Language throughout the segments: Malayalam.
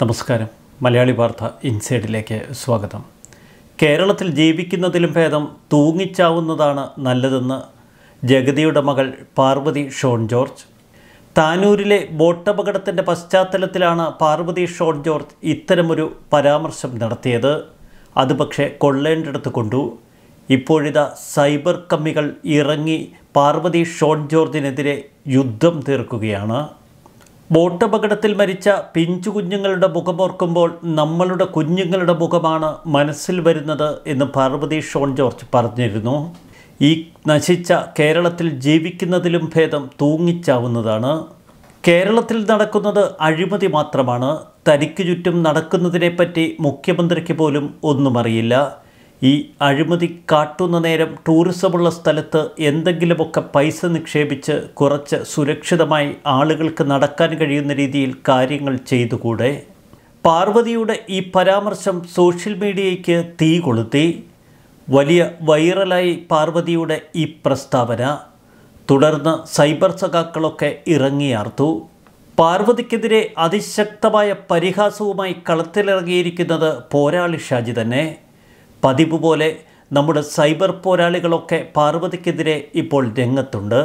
നമസ്കാരം മലയാളി വാർത്ത ഇൻസൈഡിലേക്ക് സ്വാഗതം കേരളത്തിൽ ജീവിക്കുന്നതിലും ഭേദം തൂങ്ങിച്ചാവുന്നതാണ് നല്ലതെന്ന് ജഗതിയുടെ മകൾ പാർവതി ഷോൺ ജോർജ് താനൂരിലെ ബോട്ടപകടത്തിൻ്റെ പശ്ചാത്തലത്തിലാണ് പാർവതി ഷോൺ ജോർജ് ഇത്തരമൊരു പരാമർശം നടത്തിയത് അത് പക്ഷേ കൊള്ളേണ്ടടുത്ത് കൊണ്ടു ഇപ്പോഴിതാ സൈബർ കമ്മികൾ ഇറങ്ങി പാർവതി ഷോൺ ജോർജിനെതിരെ യുദ്ധം തീർക്കുകയാണ് ബോട്ടപകടത്തിൽ മരിച്ച പിഞ്ചു കുഞ്ഞുങ്ങളുടെ മുഖമോർക്കുമ്പോൾ നമ്മളുടെ കുഞ്ഞുങ്ങളുടെ മുഖമാണ് മനസ്സിൽ വരുന്നത് എന്ന് പാർവതി ഷോൺ ജോർജ് പറഞ്ഞിരുന്നു ഈ നശിച്ച കേരളത്തിൽ ജീവിക്കുന്നതിലും ഭേദം തൂങ്ങിച്ചാവുന്നതാണ് കേരളത്തിൽ നടക്കുന്നത് അഴിമതി മാത്രമാണ് തനിക്ക് ചുറ്റും നടക്കുന്നതിനെപ്പറ്റി മുഖ്യമന്ത്രിക്ക് പോലും ഒന്നും അറിയില്ല ഈ അഴിമതി കാട്ടുന്ന നേരം ടൂറിസമുള്ള സ്ഥലത്ത് എന്തെങ്കിലുമൊക്കെ പൈസ നിക്ഷേപിച്ച് കുറച്ച് സുരക്ഷിതമായി ആളുകൾക്ക് നടക്കാൻ കഴിയുന്ന രീതിയിൽ കാര്യങ്ങൾ ചെയ്തുകൂടെ പാർവതിയുടെ ഈ പരാമർശം സോഷ്യൽ മീഡിയയ്ക്ക് തീ കൊളുത്തി വലിയ വൈറലായി പാർവതിയുടെ ഈ പ്രസ്താവന തുടർന്ന് സൈബർ സഖാക്കളൊക്കെ ഇറങ്ങിയാർത്തു പാർവതിക്കെതിരെ അതിശക്തമായ പരിഹാസവുമായി കളത്തിലിറങ്ങിയിരിക്കുന്നത് പോരാളി ഷാജി തന്നെ പതിവ് പോലെ നമ്മുടെ സൈബർ പോരാളികളൊക്കെ പാർവതിക്കെതിരെ ഇപ്പോൾ രംഗത്തുണ്ട്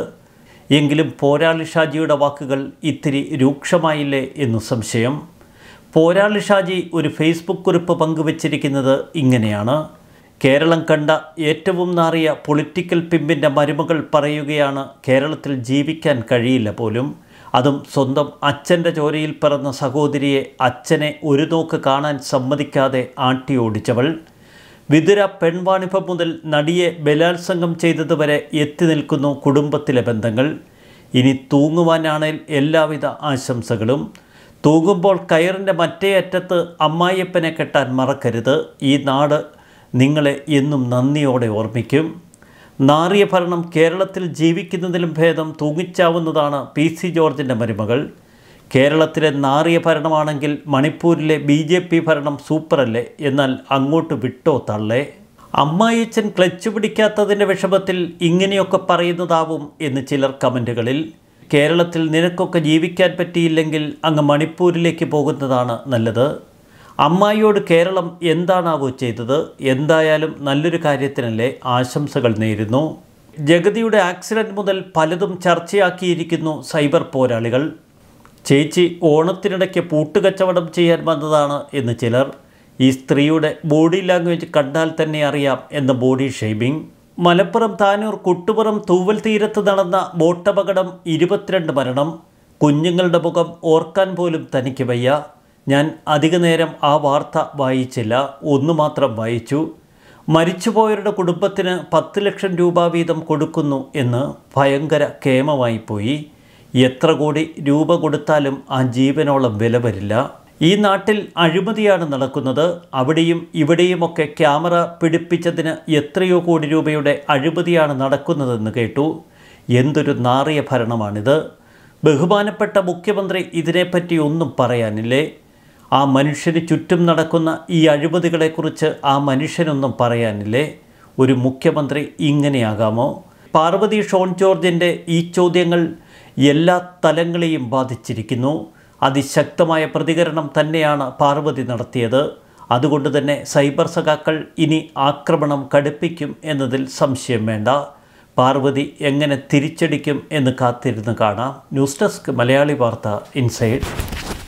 എങ്കിലും പോരാളി ഷാജിയുടെ വാക്കുകൾ ഇത്തിരി രൂക്ഷമായില്ലേ എന്നു സംശയം പോരാളി ഷാജി ഒരു ഫേസ്ബുക്ക് കുറിപ്പ് പങ്കുവച്ചിരിക്കുന്നത് ഇങ്ങനെയാണ് കേരളം കണ്ട ഏറ്റവും നാറിയ പൊളിറ്റിക്കൽ പിമ്പിൻ്റെ മരുമകൾ പറയുകയാണ് കേരളത്തിൽ ജീവിക്കാൻ കഴിയില്ല പോലും അതും സ്വന്തം അച്ഛൻ്റെ ചോരയിൽ പിറന്ന സഹോദരിയെ അച്ഛനെ ഒരു നോക്ക് കാണാൻ സമ്മതിക്കാതെ ഓടിച്ചവൾ വിതുര പെൺവാണിഭം മുതൽ നടിയെ ബലാത്സംഗം ചെയ്തതുവരെ എത്തി നിൽക്കുന്നു കുടുംബത്തിലെ ബന്ധങ്ങൾ ഇനി തൂങ്ങുവാനാണേൽ എല്ലാവിധ ആശംസകളും തൂങ്ങുമ്പോൾ കയറിൻ്റെ മറ്റേ അറ്റത്ത് അമ്മായിയപ്പനെ കെട്ടാൻ മറക്കരുത് ഈ നാട് നിങ്ങളെ എന്നും നന്ദിയോടെ ഓർമ്മിക്കും നാറിയ ഭരണം കേരളത്തിൽ ജീവിക്കുന്നതിലും ഭേദം തൂങ്ങിച്ചാവുന്നതാണ് പി സി ജോർജിൻ്റെ മരുമകൾ കേരളത്തിലെ നാറിയ ഭരണമാണെങ്കിൽ മണിപ്പൂരിലെ ബി ജെ പി ഭരണം സൂപ്പറല്ലേ എന്നാൽ അങ്ങോട്ട് വിട്ടോ തള്ളേ അമ്മായിച്ചൻ ക്ലച്ച് പിടിക്കാത്തതിൻ്റെ വിഷമത്തിൽ ഇങ്ങനെയൊക്കെ പറയുന്നതാവും എന്ന് ചിലർ കമൻറ്റുകളിൽ കേരളത്തിൽ നിനക്കൊക്കെ ജീവിക്കാൻ പറ്റിയില്ലെങ്കിൽ അങ്ങ് മണിപ്പൂരിലേക്ക് പോകുന്നതാണ് നല്ലത് അമ്മായിയോട് കേരളം എന്താണാവോ ചെയ്തത് എന്തായാലും നല്ലൊരു കാര്യത്തിനല്ലേ ആശംസകൾ നേരുന്നു ജഗതിയുടെ ആക്സിഡൻറ്റ് മുതൽ പലതും ചർച്ചയാക്കിയിരിക്കുന്നു സൈബർ പോരാളികൾ ചേച്ചി ഓണത്തിനിടയ്ക്ക് പൂട്ടുകച്ചവടം ചെയ്യാൻ വന്നതാണ് എന്ന് ചിലർ ഈ സ്ത്രീയുടെ ബോഡി ലാംഗ്വേജ് കണ്ടാൽ തന്നെ അറിയാം എന്ന ബോഡി ഷെയ്മിംഗ് മലപ്പുറം താനൂർ കുട്ടുപുറം തൂവൽ തീരത്ത് നടന്ന ബോട്ടപകടം ഇരുപത്തിരണ്ട് മരണം കുഞ്ഞുങ്ങളുടെ മുഖം ഓർക്കാൻ പോലും തനിക്ക് വയ്യ ഞാൻ അധിക നേരം ആ വാർത്ത വായിച്ചില്ല ഒന്നു മാത്രം വായിച്ചു മരിച്ചുപോയവരുടെ കുടുംബത്തിന് പത്ത് ലക്ഷം രൂപ വീതം കൊടുക്കുന്നു എന്ന് ഭയങ്കര കേമമായി പോയി എത്ര കോടി രൂപ കൊടുത്താലും ആ ജീവനോളം വില വരില്ല ഈ നാട്ടിൽ അഴിമതിയാണ് നടക്കുന്നത് അവിടെയും ഇവിടെയുമൊക്കെ ക്യാമറ പിടിപ്പിച്ചതിന് എത്രയോ കോടി രൂപയുടെ അഴിമതിയാണ് നടക്കുന്നതെന്ന് കേട്ടു എന്തൊരു നാറിയ ഭരണമാണിത് ബഹുമാനപ്പെട്ട മുഖ്യമന്ത്രി ഇതിനെപ്പറ്റി ഒന്നും പറയാനില്ലേ ആ മനുഷ്യന് ചുറ്റും നടക്കുന്ന ഈ അഴിമതികളെക്കുറിച്ച് ആ മനുഷ്യനൊന്നും പറയാനില്ലേ ഒരു മുഖ്യമന്ത്രി ഇങ്ങനെയാകാമോ പാർവതി ഷോൺ ജോർജിൻ്റെ ഈ ചോദ്യങ്ങൾ എല്ലാ തലങ്ങളെയും ബാധിച്ചിരിക്കുന്നു അതിശക്തമായ പ്രതികരണം തന്നെയാണ് പാർവതി നടത്തിയത് അതുകൊണ്ട് തന്നെ സൈബർ സഖാക്കൾ ഇനി ആക്രമണം കടുപ്പിക്കും എന്നതിൽ സംശയം വേണ്ട പാർവതി എങ്ങനെ തിരിച്ചടിക്കും എന്ന് കാത്തിരുന്ന് കാണാം ന്യൂസ് ഡെസ്ക് മലയാളി വാർത്ത ഇൻസൈഡ്